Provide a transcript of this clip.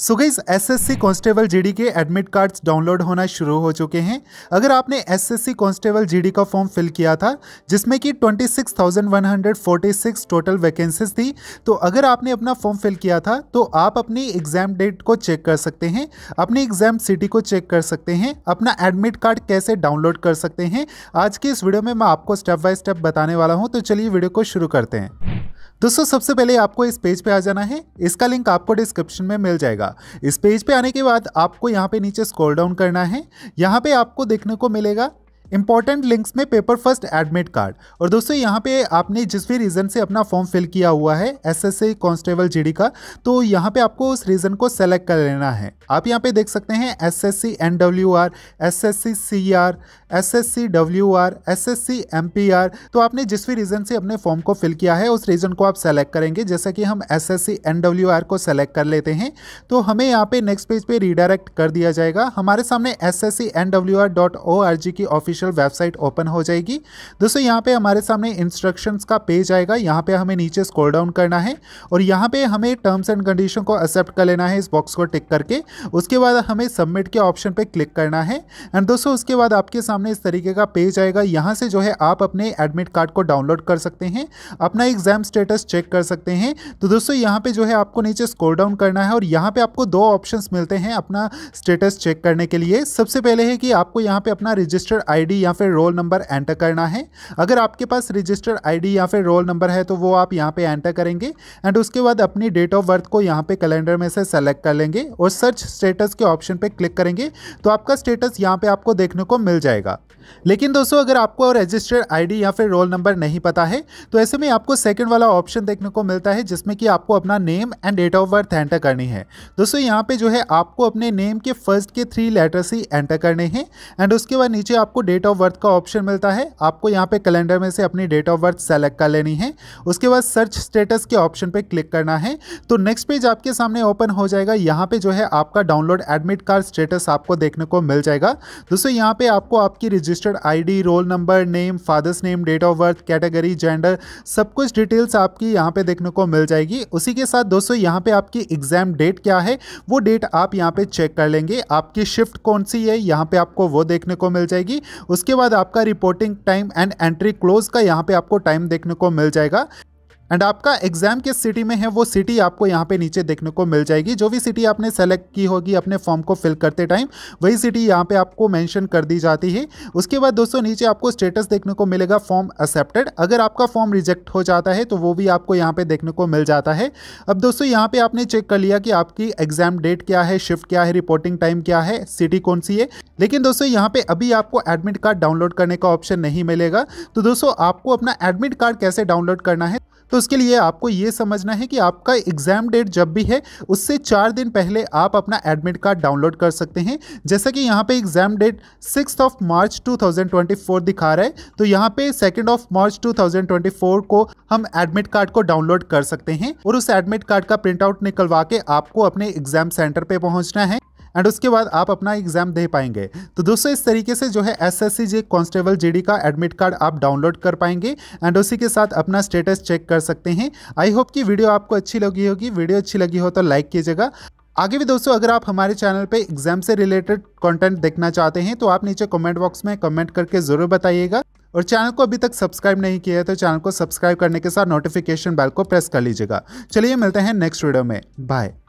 सो S S C constable G के admit cards download होना शुरू हो चुके हैं अगर आपने S S C constable G का फॉर्म फिल किया था जिसमें कि 26,146 टोटल वैकेंसीज थी तो अगर आपने अपना फॉर्म फिल किया था तो आप अपनी एग्जाम डेट को चेक कर सकते हैं अपनी एग्जाम सिटी को चेक कर सकते हैं अपना एडमिट कार्ड कैसे डाउनलोड कर सकते हैं आज के इस वीडियो में मैं आपको स्टेप बाय स्टेप बताने वाला हूँ तो चलिए वीडियो को शुरू करते हैं दोस्तों सबसे पहले आपको इस पेज पे आ जाना है इसका लिंक आपको डिस्क्रिप्शन में मिल जाएगा इस पेज पे आने के बाद आपको यहाँ पे नीचे स्क्रॉल डाउन करना है यहाँ पे आपको देखने को मिलेगा इंपॉर्टेंट लिंक्स में पेपर फर्स्ट एडमिट कार्ड और दोस्तों यहाँ पे आपने जिस भी रीज़न से अपना फॉर्म फिल किया हुआ है एस एस जी डी का तो यहाँ पे आपको उस रीज़न को सेलेक्ट कर लेना है आप यहाँ पे देख सकते हैं S S C N W R S S C C R S S C W R S S C M P R तो आपने जिस भी रीज़न से अपने फॉर्म को फिल किया है उस रीज़न को आप सेलेक्ट करेंगे जैसा कि हम S S C N W R को सेलेक्ट कर लेते हैं तो हमें यहाँ पे नेक्स्ट पेज पे रिडायरेक्ट कर दिया जाएगा हमारे सामने S S C N W R dot O R G की ऑफिशियल ऑफिशियल वेबसाइट ओपन हो जाएगी दोस्तों यहाँ पे हमारे सामने इंस्ट्रक्शंस का पेज आएगा यहाँ पे हमें नीचे स्क्रॉल डाउन करना है और यहाँ पे हमें टर्म्स एंड कंडीशन को एक्सेप्ट कर लेना है इस बॉक्स को टिक करके उसके बाद हमें सबमिट के ऑप्शन पर क्लिक करना है एंड दोस्तों उसके बाद आपके सामने इस तरीके का पेज आएगा यहाँ से जो है आप अपने एडमिट कार्ड को डाउनलोड कर सकते हैं अपना एग्जाम स्टेटस चेक कर सकते हैं तो दोस्तों यहाँ पे जो है आपको नीचे स्कोर डाउन करना है और यहाँ पे आपको दो ऑप्शंस मिलते हैं अपना स्टेटस चेक करने के लिए सबसे पहले है कि आपको यहाँ पे अपना रजिस्टर्ड आई आईडी या फिर रोल नंबर एंटर करना है अगर आपके पास रजिस्टर्ड आईडी या फिर रोल नंबर है तो वो आप यहाँ पे एंटर करेंगे एंड उसके बाद अपनी डेट ऑफ बर्थ को यहाँ पे कैलेंडर में से सेलेक्ट कर लेंगे और सर्च स्टेटस के ऑप्शन पे क्लिक करेंगे तो आपका स्टेटस यहाँ पे आपको देखने को मिल जाएगा लेकिन दोस्तों अगर आपको रजिस्टर्ड आईडी या फिर रोल नंबर नहीं पता है तो ऐसे में आपको सेकंड वाला ऑप्शन देखने को मिलता है जिसमें कि आपको अपना name and date of birth enter करनी है दोस्तों यहाँ पे जो है आपको अपने नेम के फर्स्ट के थ्री लेटर्स ही एंटर करने हैं एंड उसके बाद नीचे आपको डेट ऑफ बर्थ का ऑप्शन मिलता है आपको यहाँ पे कैलेंडर में से अपनी डेट ऑफ बर्थ सेलेक्ट कर लेनी है उसके बाद सर्च स्टेटस के ऑप्शन पे क्लिक करना है तो नेक्स्ट पेज आपके सामने ओपन हो जाएगा यहाँ पे जो है आपका डाउनलोड एडमिट कार्ड स्टेटस आपको देखने को मिल जाएगा दोस्तों यहाँ पे आपको आपकी registered I roll number name father's name date of birth category gender सब कुछ डिटेल्स आपकी यहाँ पे देखने को मिल जाएगी उसी के साथ दोस्तों यहाँ पे आपकी एग्जाम डेट क्या है वो डेट आप यहाँ पे चेक कर लेंगे आपकी शिफ्ट कौन सी है यहाँ पे आपको वो देखने को मिल जाएगी उसके बाद आपका reporting time and entry close का यहाँ पे आपको टाइम देखने को मिल जाएगा एंड आपका एग्जाम किस सिटी में है वो सिटी आपको यहाँ पे नीचे देखने को मिल जाएगी जो भी सिटी आपने सेलेक्ट की होगी अपने फॉर्म को फिल करते टाइम वही सिटी यहाँ पे आपको मेंशन कर दी जाती है उसके बाद दोस्तों नीचे आपको स्टेटस देखने को मिलेगा फॉर्म एक्सेप्टेड अगर आपका फॉर्म रिजेक्ट हो जाता है तो वो भी आपको यहाँ पे देखने को मिल जाता है अब दोस्तों यहाँ पर आपने चेक कर लिया कि आपकी एग्जाम डेट क्या है शिफ्ट क्या है रिपोर्टिंग टाइम क्या है सिटी कौन सी है लेकिन दोस्तों यहाँ पर अभी आपको एडमिट कार्ड डाउनलोड करने का ऑप्शन नहीं मिलेगा तो दोस्तों आपको अपना एडमिट कार्ड कैसे डाउनलोड करना है तो उसके लिए आपको ये समझना है कि आपका एग्ज़ाम डेट जब भी है उससे चार दिन पहले आप अपना एडमिट कार्ड डाउनलोड कर सकते हैं जैसा कि यहाँ पे exam date six of March 2024 दिखा रहा है तो यहाँ पे सेकेंड ऑफ मार्च 2024 को हम एडमिट कार्ड को डाउनलोड कर सकते हैं और उस एडमिट कार्ड का प्रिंट आउट निकलवा के आपको अपने एग्जाम सेंटर पे पहुंचना है एंड उसके बाद आप अपना एग्जाम दे पाएंगे तो दोस्तों इस तरीके से जो है S S C J constable G का एडमिट कार्ड आप डाउनलोड कर पाएंगे एंड उसी के साथ अपना स्टेटस चेक कर सकते हैं आई होप कि वीडियो आपको अच्छी लगी होगी वीडियो अच्छी लगी हो तो लाइक कीजिएगा आगे भी दोस्तों अगर आप हमारे चैनल पे एग्जाम से रिलेटेड कंटेंट देखना चाहते हैं तो आप नीचे कमेंट बॉक्स में कमेंट करके ज़रूर बताइएगा और चैनल को अभी तक सब्सक्राइब नहीं किया है तो चैनल को सब्सक्राइब करने के साथ नोटिफिकेशन बेल को प्रेस कर लीजिएगा चलिए मिलते हैं नेक्स्ट वीडियो में बाय